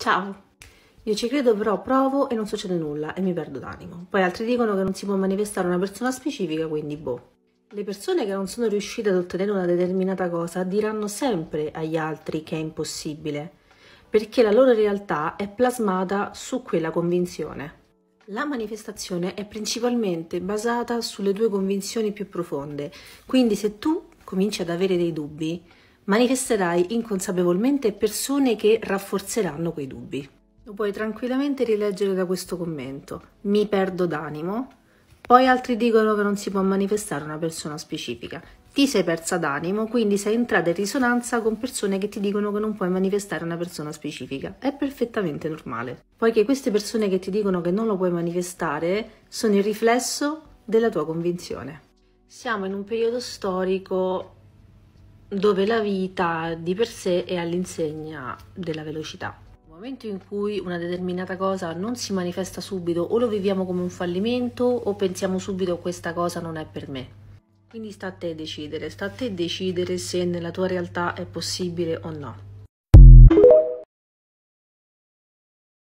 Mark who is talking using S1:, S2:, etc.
S1: Ciao! Io ci credo però provo e non succede nulla e mi perdo d'animo. Poi altri dicono che non si può manifestare una persona specifica, quindi boh. Le persone che non sono riuscite ad ottenere una determinata cosa diranno sempre agli altri che è impossibile, perché la loro realtà è plasmata su quella convinzione. La manifestazione è principalmente basata sulle tue convinzioni più profonde, quindi se tu cominci ad avere dei dubbi, manifesterai inconsapevolmente persone che rafforzeranno quei dubbi. Lo puoi tranquillamente rileggere da questo commento. Mi perdo d'animo. Poi altri dicono che non si può manifestare una persona specifica. Ti sei persa d'animo, quindi sei entrata in risonanza con persone che ti dicono che non puoi manifestare una persona specifica. È perfettamente normale. Poiché queste persone che ti dicono che non lo puoi manifestare sono il riflesso della tua convinzione. Siamo in un periodo storico dove la vita di per sé è all'insegna della velocità. Nel momento in cui una determinata cosa non si manifesta subito o lo viviamo come un fallimento o pensiamo subito questa cosa non è per me. Quindi sta a te decidere, sta a te decidere se nella tua realtà è possibile o no.